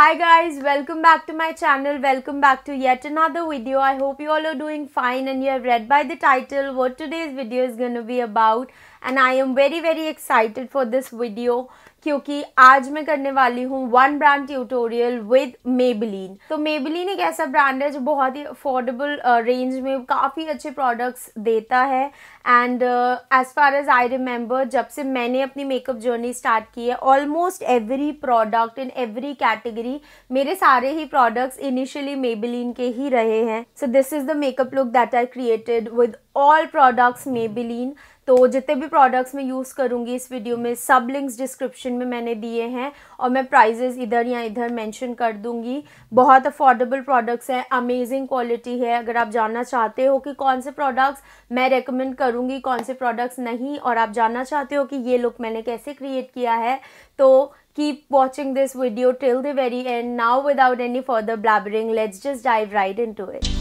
hi guys welcome back to my channel welcome back to yet another video i hope you all are doing fine and you have read by the title what today's video is going to be about and i am very very excited for this video क्योंकि आज मैं करने वाली हूँ one brand tutorial with Maybelline तो Maybelline एक ऐसा brand है जो बहुत ही अफोर्डेबल रेंज uh, में काफ़ी अच्छे प्रोडक्ट्स देता है and as far as I remember जब से मैंने अपनी मेकअप जर्नी स्टार्ट की है almost every product in every category मेरे सारे ही प्रोडक्ट्स इनिशियली मेबलिन के ही रहे हैं so this is the makeup look that are created with all products Maybelline तो जितने भी प्रोडक्ट्स मैं यूज़ करूँगी इस वीडियो में सब लिंक्स डिस्क्रिप्शन में मैंने दिए हैं और मैं प्राइजेज़ इधर या इधर मेंशन कर दूँगी बहुत अफोर्डेबल प्रोडक्ट्स हैं अमेजिंग क्वालिटी है अगर आप जानना चाहते हो कि कौन से प्रोडक्ट्स मैं रेकमेंड करूँगी कौन से प्रोडक्ट्स नहीं और आप जानना चाहते हो कि ये लुक मैंने कैसे क्रिएट किया है तो keep watching this video till the very end now without any further blabbering let's just dive right into it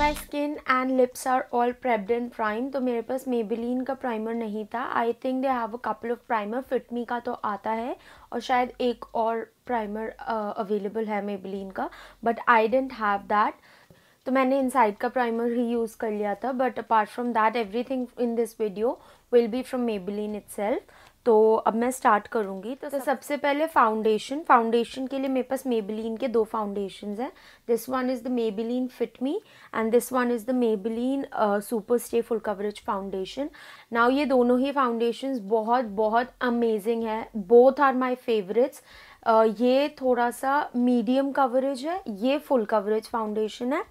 my skin and lips are all prepped and prime तो मेरे पास Maybelline का primer नहीं था I think they have a couple of primer Fit Me का तो आता है और शायद एक और प्राइमर अवेलेबल है मेबिलीन का but I don't have that तो मैंने इनसाइड का प्राइमर ही यूज़ कर लिया था but apart from that everything in this video will be from Maybelline itself तो अब मैं स्टार्ट करूँगी तो, तो सबसे पहले फाउंडेशन फाउंडेशन के लिए मेरे पास मेबिलीन के दो फाउंडेशन हैं this one is the Maybelline Fit Me and this one is the Maybelline Super Stay full coverage foundation now ये दोनों ही फाउंडेशन बहुत बहुत अमेजिंग है बोथ आर माई फेवरेट्स ये थोड़ा सा मीडियम कवरेज है ये फुल कवरेज फाउंडेशन है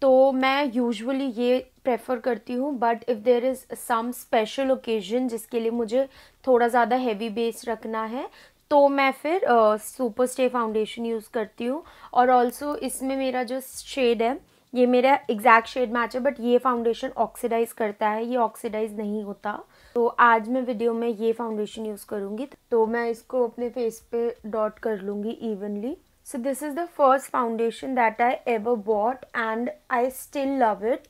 तो मैं यूजुअली ये प्रेफर करती हूँ but if there is some special occasion जिसके लिए मुझे थोड़ा ज़्यादा हैवी बेस रखना है तो मैं फिर सुपर स्टे फाउंडेशन यूज़ करती हूँ और ऑल्सो इसमें मेरा जो शेड है ये मेरा एग्जैक्ट शेड मैच है बट ये फाउंडेशन ऑक्सीडाइज करता है ये ऑक्सीडाइज नहीं होता तो आज मैं वीडियो में ये फाउंडेशन यूज़ करूँगी तो मैं इसको अपने फेस पे डॉट कर लूँगी evenly so this is the first foundation that I ever bought and I still love it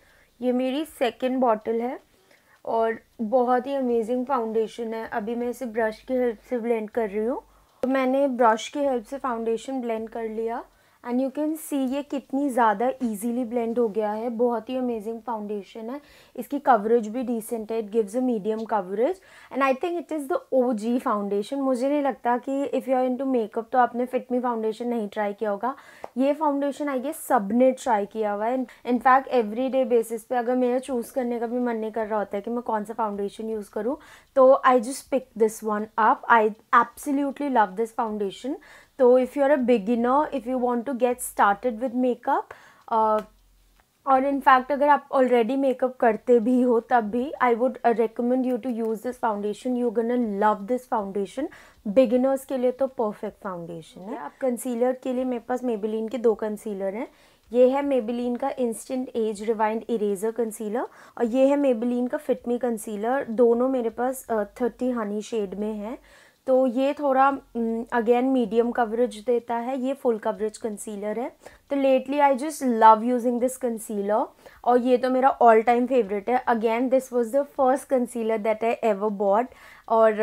ये मेरी सेकेंड बॉटल है और बहुत ही अमेजिंग फाउंडेशन है अभी मैं इसे ब्रश की हेल्प से ब्लेंड कर रही हूँ तो मैंने ब्रश की हेल्प से फाउंडेशन ब्लेंड कर लिया एंड यू कैन सी ये कितनी ज़्यादा ईजीली ब्लेंड हो गया है बहुत ही अमेजिंग फाउंडेशन है इसकी कवरेज भी डिसेंट है it gives a medium coverage and I think it is the O G foundation मुझे नहीं लगता कि if you are into makeup तो आपने फिटमी फाउंडेशन नहीं ट्राई किया होगा ये फाउंडेशन आई गेस सब ने ट्राई किया हुआ है इनफैक्ट एवरी डे बेसिस पे अगर मेरा चूज़ करने का भी मन नहीं कर रहा होता है कि मैं कौन सा फाउंडेशन यूज़ करूँ तो I just pick this one up I absolutely love this foundation तो if you are a beginner if you want to get started with makeup और इनफैक्ट अगर आप ऑलरेडी मेकअप करते भी हो तब भी I would recommend you to use this foundation you gonna love this foundation beginners के लिए तो परफेक्ट फाउंडेशन है आप कंसीलर के लिए मेरे पास मेबिलीन के दो कंसीलर हैं ये है मेबिलीन का instant age rewind eraser concealer और ये है मेबिलीन का फिटमी कंसीलर दोनों मेरे पास थर्टी हनी शेड में हैं तो ये थोड़ा अगेन मीडियम कवरेज देता है ये फुल कवरेज कंसीलर है तो lately I just love using this concealer और ये तो मेरा ऑल टाइम फेवरेट है again this was the first concealer that I ever bought और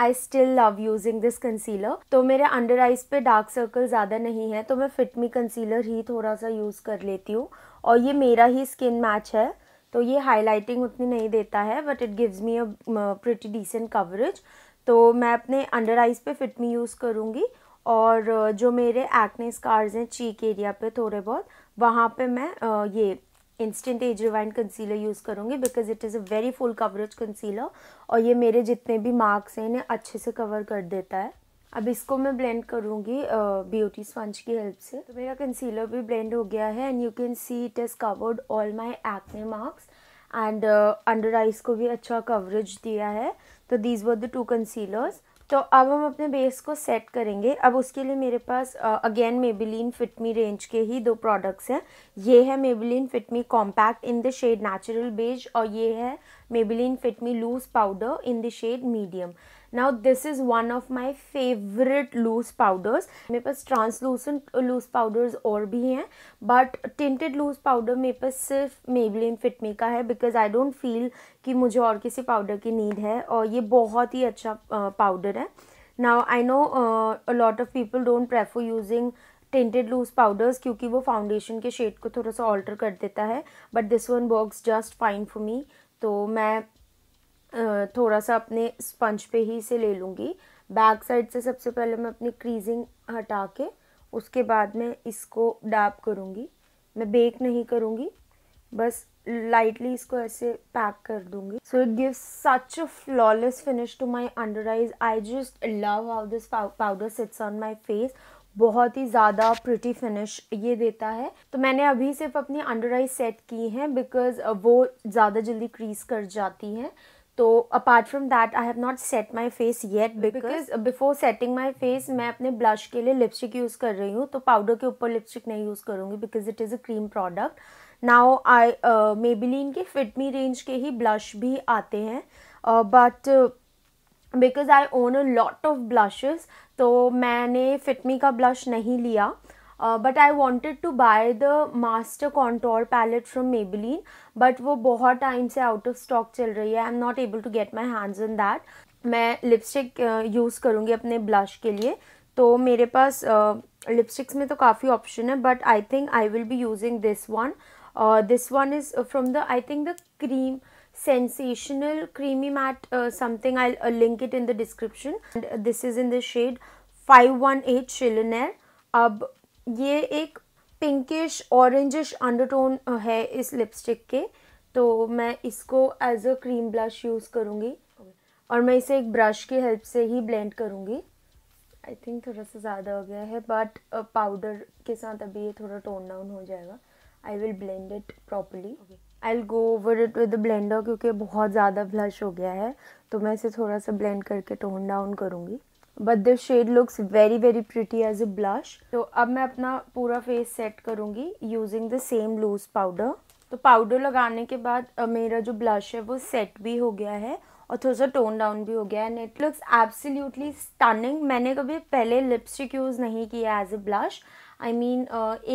I still love using this concealer तो मेरे अंडर आइज पे डार्क सर्कल ज़्यादा नहीं है तो मैं फिटमी कंसीलर ही थोड़ा सा यूज़ कर लेती हूँ और ये मेरा ही स्किन मैच है तो ये हाईलाइटिंग उतनी नहीं देता है but it gives me a pretty decent coverage तो मैं अपने अंडर आइज़ पे फिट मी यूज़ करूँगी और जो मेरे एक्ने स्कार्स हैं चीक एरिया पे थोड़े बहुत वहाँ पे मैं ये instant age rewind concealer use करूँगी because it is a very full coverage concealer और ये मेरे जितने भी मार्क्स हैं इन्हें अच्छे से कवर कर देता है अब इसको मैं ब्लेंड करूँगी ब्यूटी स्पंज की हेल्प से तो मेरा कंसीलर भी ब्लेंड हो गया है and you can see it is covered all my acne marks and under eyes को भी अच्छा कवरेज दिया है तो these were the two concealers तो अब हम अपने बेस को सेट करेंगे अब उसके लिए मेरे पास अगेन मेबिलीन फिटमी रेंज के ही दो प्रोडक्ट्स हैं ये है Maybelline fit me compact in the shade natural beige और ये है Maybelline fit me loose powder in the shade medium now this is one of my favourite loose powders मेरे पास ट्रांसलूसेंट लूज पाउडर्स और भी हैं बट टिंटेड लूज पाउडर मेरे पास सिर्फ मेबलिन फिटमे का है बिकॉज आई डोंट फील कि मुझे और किसी पाउडर की नीड है और ये बहुत ही अच्छा पाउडर है now I know a lot of people don't prefer using tinted loose powders क्योंकि वो फाउंडेशन के शेड को थोड़ा सा ऑल्टर कर देता है but this one work just fine for me तो मैं थोड़ा सा अपने स्पंज पे ही से ले लूँगी बैक साइड से सबसे पहले मैं अपनी क्रीजिंग हटा के उसके बाद में इसको डैप करूँगी मैं बेक नहीं करूँगी बस लाइटली इसको ऐसे पैक कर दूंगी so it give such a flawless finish to my under eyes I just love how this powder sits on my face बहुत ही ज़्यादा प्रिटी फिनिश ये देता है तो मैंने अभी सिर्फ अपनी अंडर आइज सेट की हैं बिकॉज वो ज़्यादा जल्दी क्रीज कर जाती हैं तो apart from that I have not set my face yet because before setting my face मैं अपने ब्लश के लिए लिपस्टिक यूज़ कर रही हूँ तो पाउडर के ऊपर लिपस्टिक नहीं यूज़ करूँगी because it is a cream product now I Maybelline के फिटमी रेंज के ही ब्लश भी आते हैं but because I own a lot of blushes तो मैंने फिटमी का ब्लश नहीं लिया uh, uh, but I wanted to buy the master contour palette from Maybelline but वो बहुत time से out of stock चल रही है I'm not able to get my hands on that मैं lipstick use करूँगी अपने blush के लिए तो मेरे पास लिपस्टिक्स uh, में तो काफ़ी ऑप्शन है but I think I will be using this one this one is from the I think the cream sensational creamy matte uh, something i'll uh, link it in the description and this is in the shade 518 chillionaire ab ये एक pinkish orangish undertone है इस lipstick के तो मैं इसको as a cream blush use करूँगी और मैं इसे एक ब्रश की हेल्प से ही ब्लेंड करूँगी आई थिंक थोड़ा सा ज़्यादा हो गया है बट पाउडर के साथ अभी ये थोड़ा टोन डाउन हो जाएगा I will blend it properly I will go over it with blender क्योंकि बहुत ज़्यादा ब्लश हो गया है तो मैं इसे थोड़ा सा ब्लेंड करके टोन डाउन करूँगी but this shade looks very very pretty as a blush तो अब मैं अपना पूरा फेस सेट करूँगी using the same loose powder तो पाउडर लगाने के बाद मेरा जो ब्लश है वो सेट भी हो गया है और थोड़ा सा टोन डाउन भी हो गया है इट लुक्स एब्सोल्युटली स्टनिंग मैंने कभी पहले लिपस्टिक यूज़ नहीं किया as a blush I mean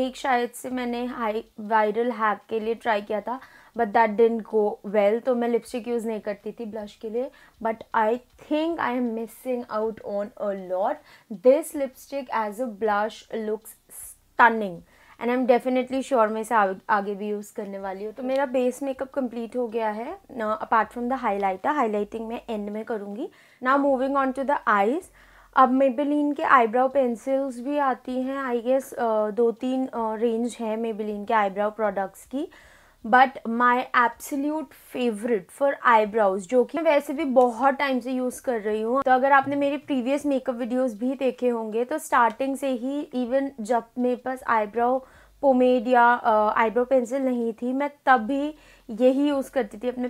एक शायद से मैंने हाई वायरल हैक के लिए ट्राई किया था but that didn't go well तो मैं लिपस्टिक यूज़ नहीं करती थी ब्लश के लिए but I think I am missing out on a lot this lipstick as a blush looks stunning and I am definitely sure मैं इसे आगे भी यूज़ करने वाली हूँ तो मेरा बेस मेकअप कम्प्लीट हो गया है apart from the highlighter highlighting मैं एंड में करूँगी now moving on to the eyes अब मेबेलिन के आईब्राउ पेंसिल्स भी आती हैं आई गेस दो तीन रेंज है मेबेलिन के आईब्राउ प्रोडक्ट्स की but my absolute favourite for eyebrows जो कि मैं वैसे भी बहुत टाइम से यूज़ कर रही हूँ तो अगर आपने मेरे प्रीवियस मेकअप वीडियोज़ भी देखे होंगे तो स्टार्टिंग से ही इवन जब मेरे पास आईब्राउ पोमेड या आईब्रो पेंसिल नहीं थी मैं तब भी यही यूज़ करती थी अपने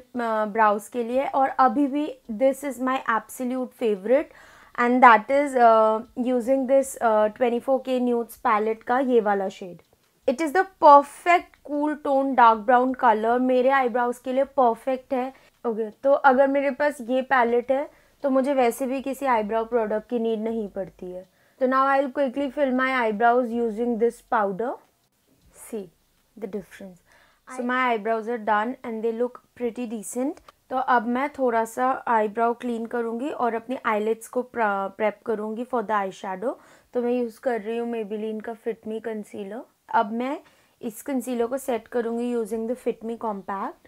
ब्राउज के लिए और अभी भी this is my absolute favourite and that is using this twenty four K nudes palette का ये वाला shade it is the perfect cool tone dark brown colour मेरे आईब्राउज के लिए परफेक्ट है ओके okay, तो अगर मेरे पास ये पैलेट है तो मुझे वैसे भी किसी आईब्राउ प्रोडक्ट की नीड नहीं पड़ती है तो now I will quickly fill my eyebrows using this powder see the difference so my eyebrows are done and they look pretty decent तो अब मैं थोड़ा सा आईब्राउ क्लीन करूँगी और अपने आईलेट्स को प्रेप करूँगी फॉर द आई शेडो तो मैं यूज़ कर रही हूँ मेबिलीन का फिटमी मी कंसीलर अब मैं इस कंसीलर को सेट करूँगी using the fit me compact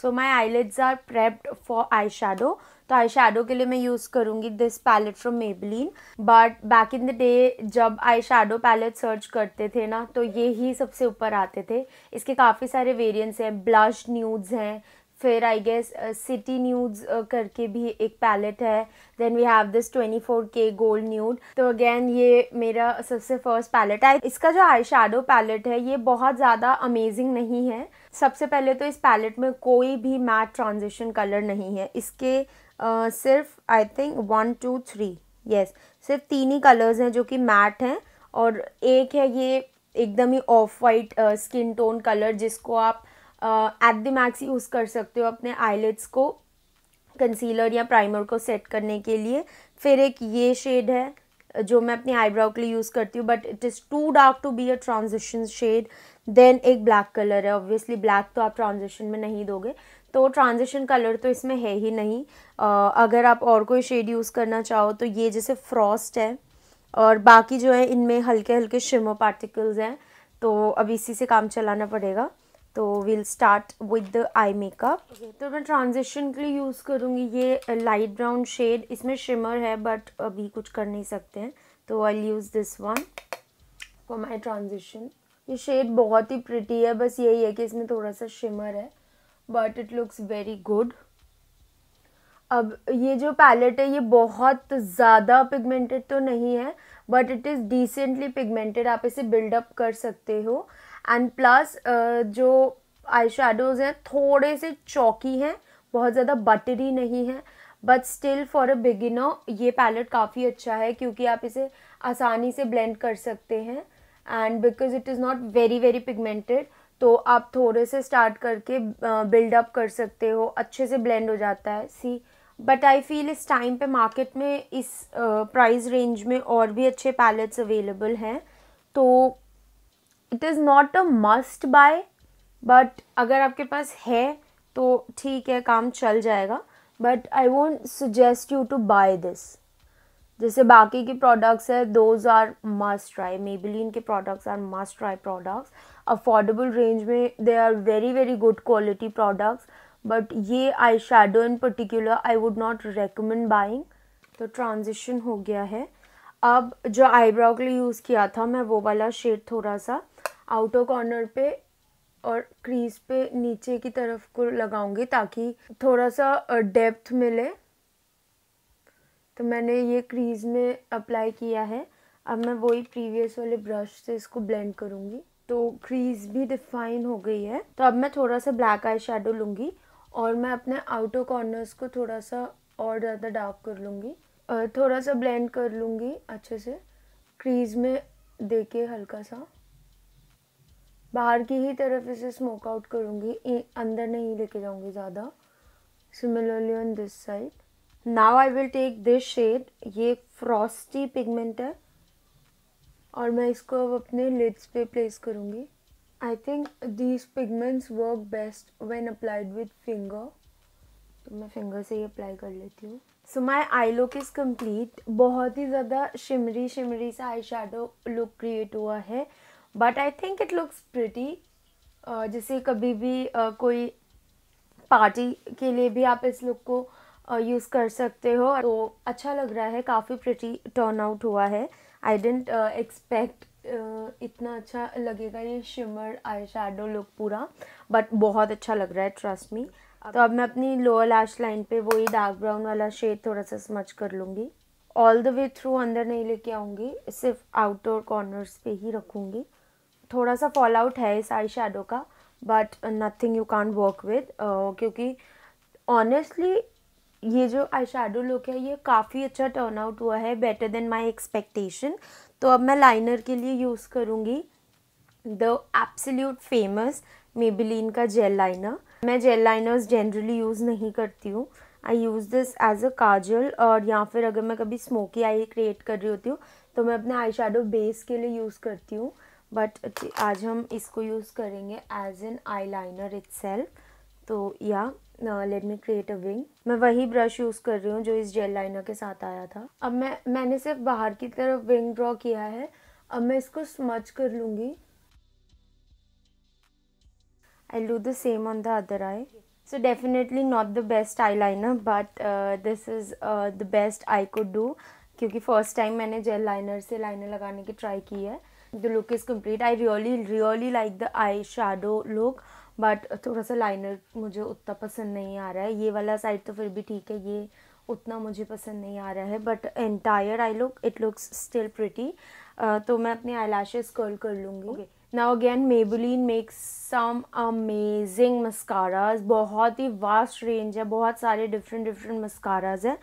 so my eyelids are prepped for eye shadow तो आई शेडो के लिए मैं यूज़ करूँगी this palette from Maybelline but back in the day जब आई शेडो पैलेट सर्च करते थे ना तो ये ही सबसे ऊपर आते थे इसके काफ़ी सारे वेरियंट्स हैं ब्लश न्यूड्स हैं फिर आई गेस सिटी न्यूज करके भी एक पैलेट है then we have this twenty four K gold nude तो अगेन ये मेरा सबसे फर्स्ट पैलेट है इसका जो आई शेडो पैलेट है ये बहुत ज़्यादा अमेजिंग नहीं है सबसे पहले तो इस पैलेट में कोई भी मैट ट्रांजिशन कलर नहीं है इसके uh, सिर्फ I think one two three yes सिर्फ तीन ही कलर्स हैं जो कि मैट हैं और एक है ये एकदम ही off white skin tone colour जिसको आप एट द मैक्स यूज़ कर सकते हो अपने आईलेट्स को कंसीलर या प्राइमर को सेट करने के लिए फिर एक ये शेड है जो मैं अपने आईब्राउ के लिए यूज़ करती हूँ but it is too dark to be a transition shade then एक ब्लैक कलर है ऑब्वियसली ब्लैक तो आप ट्रांजिशन में नहीं दोगे तो ट्रांजिशन कलर तो इसमें है ही नहीं uh, अगर आप और कोई शेड यूज़ करना चाहो तो ये जैसे फ्रॉस्ट है और बाकी जो है इनमें हल्के हल्के शिमो पार्टिकल्स हैं तो अब इसी से काम चलाना पड़ेगा तो will start with the eye makeup तो मैं ट्रांजिशन के लिए यूज़ करूँगी ये लाइट ब्राउन शेड इसमें शिमर है बट अभी कुछ कर नहीं सकते हैं तो I use this one for my transition ये शेड बहुत ही प्रिटी है बस यही है कि इसमें थोड़ा सा शिमर है but it looks very good अब ये जो पैलेट है ये बहुत ज़्यादा पिगमेंटेड तो नहीं है but it is decently pigmented आप इसे बिल्डअप कर सकते हो एंड प्लस uh, जो आई शेडोज़ हैं थोड़े से चौकी हैं बहुत ज़्यादा बटरी नहीं है but still for a beginner ये पैलेट काफ़ी अच्छा है क्योंकि आप इसे आसानी से ब्लेंड कर सकते हैं and because it is not very very pigmented तो आप थोड़े से स्टार्ट करके बिल्डअप uh, कर सकते हो अच्छे से ब्लेंड हो जाता है सी बट आई फील इस टाइम पे मार्केट में इस प्राइस uh, रेंज में और भी अच्छे पैलेट्स अवेलेबल हैं तो it is not a must buy but अगर आपके पास है तो ठीक है काम चल जाएगा but I won't suggest you to buy this जैसे बाकी के प्रोडक्ट्स है those are must try Maybelline के products are must try products affordable range में they are very very good quality products but ये eye shadow in particular I would not recommend buying तो transition हो गया है अब जो आईब्राउ के लिए यूज़ किया था मैं वो वाला शेड थोड़ा सा आउटर कॉर्नर पे और क्रीज पे नीचे की तरफ को लगाऊंगी ताकि थोड़ा सा डेप्थ मिले तो मैंने ये क्रीज में अप्लाई किया है अब मैं वही प्रीवियस वाले ब्रश से इसको ब्लेंड करूँगी तो क्रीज भी डिफाइन हो गई है तो अब मैं थोड़ा सा ब्लैक आई शेडो लूँगी और मैं अपने आउटर कॉर्नर्स को थोड़ा सा और ज़्यादा डार्क कर लूँगी थोड़ा सा ब्लेंड कर लूँगी अच्छे से क्रीज में दे के हल्का सा बाहर की ही तरफ इसे स्मोक आउट करूँगी अंदर नहीं लेके जाऊँगी ज़्यादा similarly on this side now I will take this shade ये फ्रॉस्टी पिगमेंट है और मैं इसको अब अपने लिड्स पे प्लेस करूँगी I think these pigments work best when applied with finger तो मैं फिंगर से ही अप्लाई कर लेती हूँ so my eye look is complete बहुत ही ज़्यादा शिमरी शिमरी सा आई शेडो लुक क्रिएट हुआ है but I think it looks pretty जैसे कभी भी uh, कोई पार्टी के लिए भी आप इस लुक को यूज़ कर सकते हो तो अच्छा लग रहा है काफ़ी प्रिटी टर्न आउट हुआ है आई डेंट एक्सपेक्ट इतना अच्छा लगेगा ये शिमर आई शेडो लुक पूरा बट बहुत अच्छा लग रहा है ट्रस्ट मी तो अब मैं अपनी लोअर लैश लाइन पे वही डार्क ब्राउन वाला शेड थोड़ा सा स्मच कर लूँगी ऑल द वे थ्रू अंदर नहीं लेके आऊँगी सिर्फ आउटडोर कॉर्नर्स पे ही रखूँगी थोड़ा सा फॉल आउट है इस आई शेडो का but nothing you can't work with क्योंकि ऑनेस्टली ये जो आई शेडो लुक है ये काफ़ी अच्छा टर्न आउट हुआ है बेटर देन माई एक्सपेक्टेशन तो अब मैं लाइनर के लिए यूज़ करूँगी द एप्सल्यूट फेमस मेबिलीन का जेल लाइनर मैं जेल लाइनर्स जनरली यूज़ नहीं करती हूँ I use this as a kajal और या फिर अगर मैं कभी स्मोकी आई क्रिएट कर रही होती हूँ तो मैं अपने आई शेडो बेस के लिए यूज़ करती हूँ बट आज हम इसको यूज़ करेंगे as an eye liner it तो या let me create a wing मैं वही ब्रश यूज़ कर रही हूँ जो इस जेल लाइनर के साथ आया था अब मैं मैंने सिर्फ बाहर की तरफ विंग ड्रॉ किया है अब मैं इसको स्मच कर लूँगी I'll do the same on the other eye. So definitely not the best eyeliner but uh, this is uh, the best I could do क्योंकि first time मैंने gel liner से liner लगाने की try की है The look is complete. I really really like the eye shadow look, but थोड़ा सा liner मुझे उतना पसंद नहीं आ रहा है ये वाला side तो फिर भी ठीक है ये उतना मुझे पसंद नहीं आ रहा है but entire eye look it looks still pretty तो मैं अपने eyelashes curl कर लूँगी okay. Now again Maybelline makes some amazing mascaras बहुत ही वास्ट रेंज है बहुत सारे डिफरेंट डिफरेंट मस्काराज हैं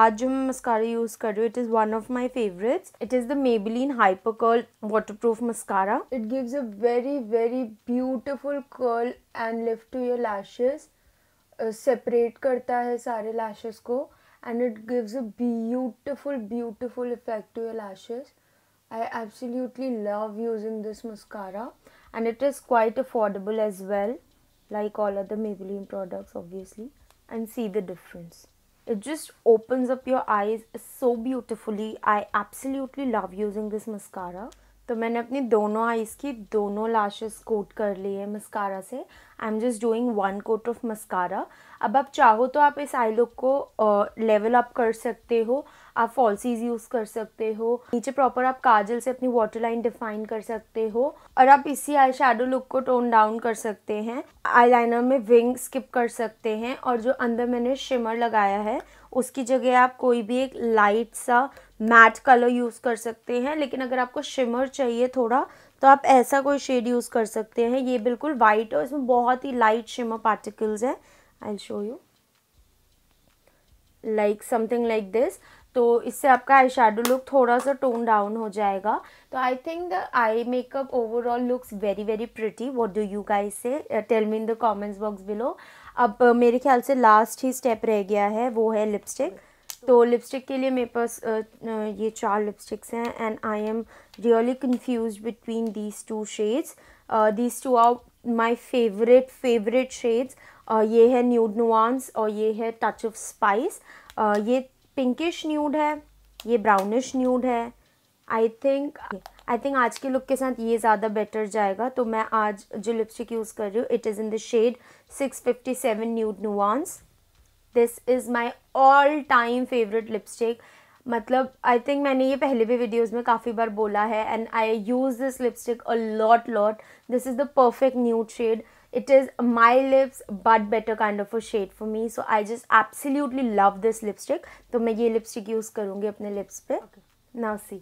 आज जो मैं मस्कारा यूज़ कर रही हूँ it is one of my favourites it is the Maybelline hyper curl waterproof mascara it gives a very very beautiful curl and lift to your lashes separate करता है सारे लैशेज को and it gives a beautiful beautiful effect to your lashes I absolutely love using this mascara and it is quite affordable as well like all other Maybelline products obviously and see the difference it just opens up your eyes so beautifully I absolutely love using this mascara तो मैंने अपनी दोनों eyes की दोनों lashes coat कर ली है mascara से I am just doing one coat of mascara अब आप चाहो तो आप इस आई लुक को लेवल uh, अप कर सकते हो आप फॉल्सीज यूज़ कर सकते हो नीचे प्रॉपर आप काजल से अपनी वाटर लाइन डिफाइन कर सकते हो और आप इसी आई शेडो लुक को टोन डाउन कर सकते हैं आईलाइनर में विंग स्किप कर सकते हैं और जो अंदर मैंने शिमर लगाया है उसकी जगह आप कोई भी एक लाइट सा मैट कलर यूज़ कर सकते हैं लेकिन अगर आपको शिमर चाहिए थोड़ा तो आप ऐसा कोई शेड यूज़ कर सकते हैं ये बिल्कुल वाइट है इसमें बहुत ही लाइट शिमर पार्टिकल्स हैं I show you like something like this तो इससे आपका आई शेडो लुक थोड़ा सा टोन डाउन हो जाएगा तो I think the eye makeup overall looks very very pretty what do you guys say tell me in the comments box below अब uh, मेरे ख्याल से लास्ट ही स्टेप रह गया है वो है लिपस्टिक तो लिपस्टिक के लिए मेरे पास uh, uh, ये चार लिपस्टिक्स हैं and I am really confused between these two shades these two are my favourite favourite shades ये है न्यूड नुआंस और ये है टच ऑफ स्पाइस ये पिंकिश न्यूड है ये ब्राउनिश न्यूड है आई थिंक आई थिंक आज के लुक के साथ ये ज़्यादा बेटर जाएगा तो मैं आज जो लिपस्टिक यूज़ कर रही हूँ it is in the shade 657 nude nuance this is my all time favourite lipstick मतलब आई थिंक मैंने ये पहले भी वीडियोज़ में काफ़ी बार बोला है and I use this lipstick a lot lot this is the perfect nude shade it is my lips but better kind of a shade for me so I just absolutely love this lipstick to main ye lipstick use karungi apne lips pe okay. now see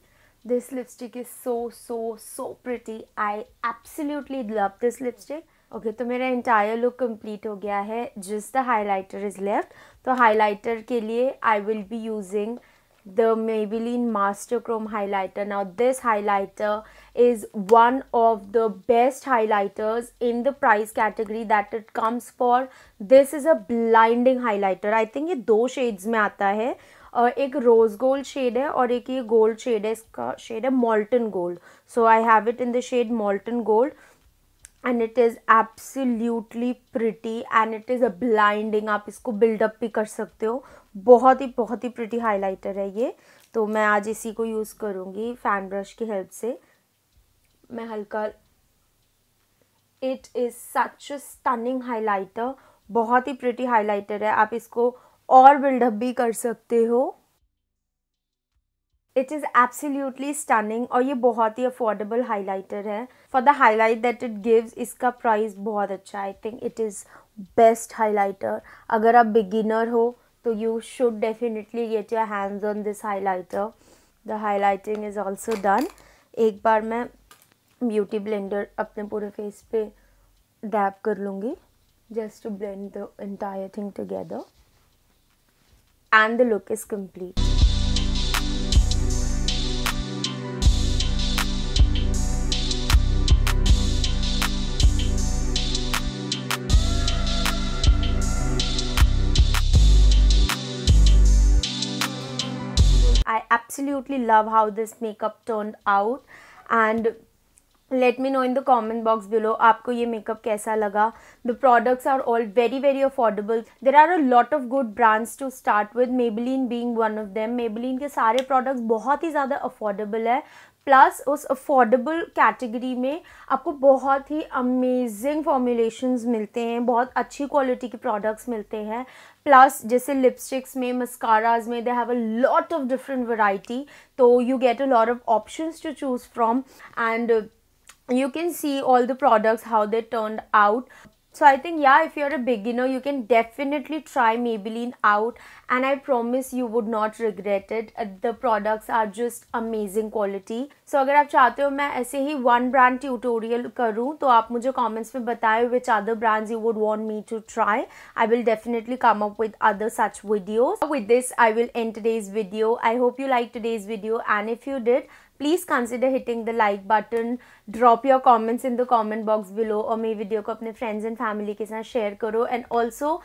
this lipstick is so so so pretty I absolutely love this lipstick okay okay, तो मेरा entire look complete हो गया है just the highlighter is left तो highlighter के लिए I will be using the Maybelline Master Chrome highlighter. Now this highlighter is one of the best highlighters in the price category that it comes for. This is a blinding highlighter. I think it two shades में आता है एक rose gold shade है और एक ये gold shade है इसका शेड है molten gold so I have it in the shade molten and it is absolutely pretty and it is a blinding आप इसको बिल्डअप भी कर सकते हो बहुत ही बहुत ही प्रिटी हाईलाइटर है ये तो मैं आज इसी को यूज़ करूँगी फैन ब्रश की हेल्प से मैं हल्का it is such stunning highlighter बहुत ही प्रिटी हाईलाइटर है आप इसको और बिल्डअप भी कर सकते हो इट इज़ एब्सोल्युटली स्टनिंग और ये बहुत ही अफोर्डेबल हाईलाइटर है for the highlight that it gives इसका प्राइस बहुत अच्छा I think it is best highlighter अगर आप बिगिनर हो तो you should definitely get your hands on this highlighter the highlighting is also done एक बार मैं ब्यूटी ब्लेंडर अपने पूरे फेस पे डैप कर लूँगी just to blend the entire thing together and the look is complete absolutely love how this makeup turned out and let me know in the comment box below आपको ये makeup कैसा लगा the products are all very very affordable there are a lot of good brands to start with Maybelline being one of them Maybelline के सारे products बहुत ही ज़्यादा affordable है प्लस उस अफोर्डेबल कैटेगरी में आपको बहुत ही अमेजिंग फॉर्मुलेशन मिलते हैं बहुत अच्छी क्वालिटी के प्रोडक्ट्स मिलते हैं प्लस जैसे लिपस्टिक्स में मस्काराज में they have a lot of different variety तो you get a lot of options to choose from and you can see all the products how they turn out so i think yeah if you're a beginner you can definitely try maybelline out and i promise you would not regret it uh, the products are just amazing quality so if you want, हो मैं ऐसे ही one brand tutorial करूं तो आप मुझे which other brands you would want me to try i will definitely come up with other such videos with this i will end today's video i hope you liked today's video and if you did please consider hitting the like button drop your comments in the comment box below or may video को अपने friends and family के साथ share करो and also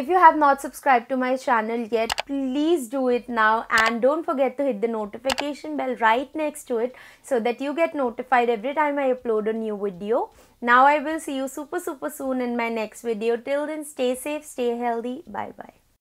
If you have not subscribed to my channel yet, please do it now and don't forget to hit the notification bell right next to it so that you get notified every time I upload a new video. Now I will see you super super soon in my next video. Till then stay safe, stay healthy. Bye bye.